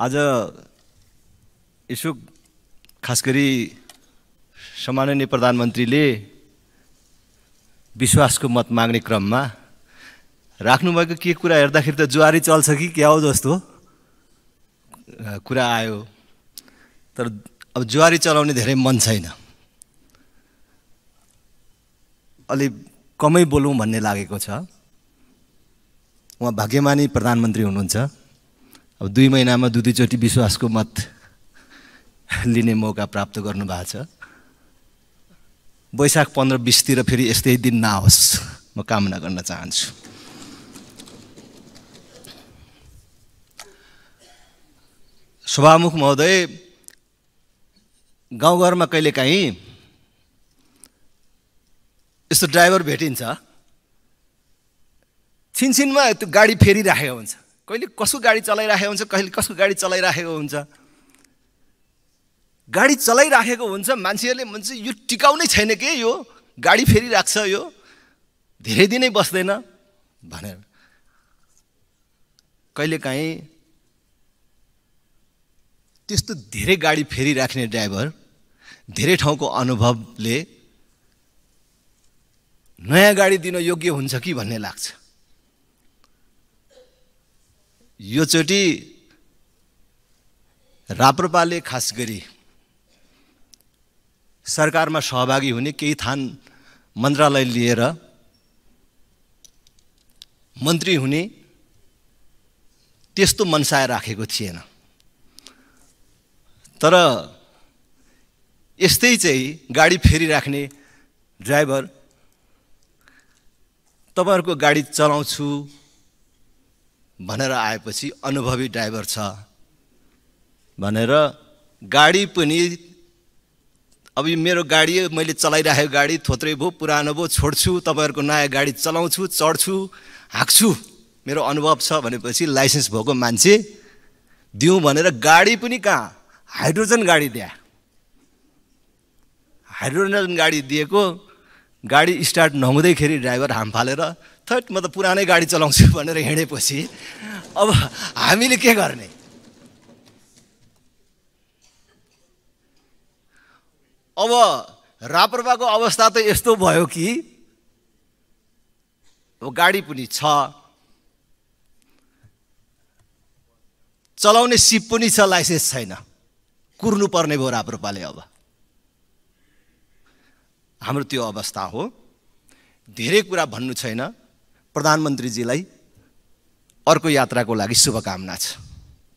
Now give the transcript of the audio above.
आज यसो खास गरी सम्माननीय प्रधानमन्त्रीले विश्वासको मत माग्ने क्रममा राख्नुभएको के कुरा हेर्दाखेरि त जुवारी चल्छ कि क्या हो जस्तो कुरा आयो तर अब जुवारी चलाउने धेरै मन छैन अलि कमै बोलौँ भन्ने लागेको छ उहाँ भाग्यमानी प्रधानमन्त्री हुनुहुन्छ अब दुई महिनामा दुई दुईचोटि विश्वासको मत लिने मौका प्राप्त गर्नुभएको छ वैशाख पन्ध्र बिसतिर फेरि यस्तै दिन नआओस् म कामना गर्न चाहन्छु सभामुख महोदय गाउँघरमा कहिलेकाहीँ यस्तो ड्राइभर भेटिन्छ छिनछिनमा त्यो गाडी फेरिराखेको हुन्छ कहिले कसको गाडी चलाइराखेको हुन्छ कहिले कसको गाडी चलाइराखेको हुन्छ गाडी चलाइराखेको हुन्छ मान्छेहरूले भन्छ यो टिकाउ नै छैन के यो गाडी फेरि राख्छ यो धेरै दिनै बस्दैन भनेर कहिलेकाहीँ त्यस्तो धेरै गाडी फेरि राख्ने ड्राइभर धेरै ठाउँको अनुभवले नयाँ गाडी दिन योग्य हुन्छ कि भन्ने लाग्छ योचोटि राप्रपाले खास गरी सरकारमा सहभागी हुने केही थान मन्त्रालय लिएर मन्त्री हुने त्यस्तो मनसाय राखेको थिएन तर यस्तै चाहिँ गाडी राख्ने ड्राइभर तपाईँहरूको गाडी चलाउँछु भनेर आएपछि अनुभवी ड्राइभर छ भनेर गाडी पनि अब यो मेरो गाडी मैले चलाइराखेको गाडी थोत्रै भयो पुरानो भयो छोड्छु तपाईँहरूको नयाँ गाडी चलाउँछु चढ्छु हाँक्छु मेरो अनुभव छ भनेपछि लाइसेन्स भएको मान्छे दिउँ भनेर गाडी पनि कहाँ हाइड्रोजन गाडी दिए हाइड्रोजन गाडी दिएको गाडी स्टार्ट नहुँदैखेरि ड्राइभर हाम फालेर थट म त पुरानै गाडी चलाउँछु भनेर हिँडेपछि अब हामीले के गर्ने अब राप्रपाको अवस्था त यस्तो भयो कि अब गाडी पनि छ चलाउने सिप पनि छ लाइसेन्स छैन कुर्नुपर्ने भयो राप्रपाले अब हाम्रो त्यो अवस्था हो धेरै कुरा भन्नु छैन प्रधानमन्त्रीजीलाई अर्को यात्राको लागि शुभकामना छ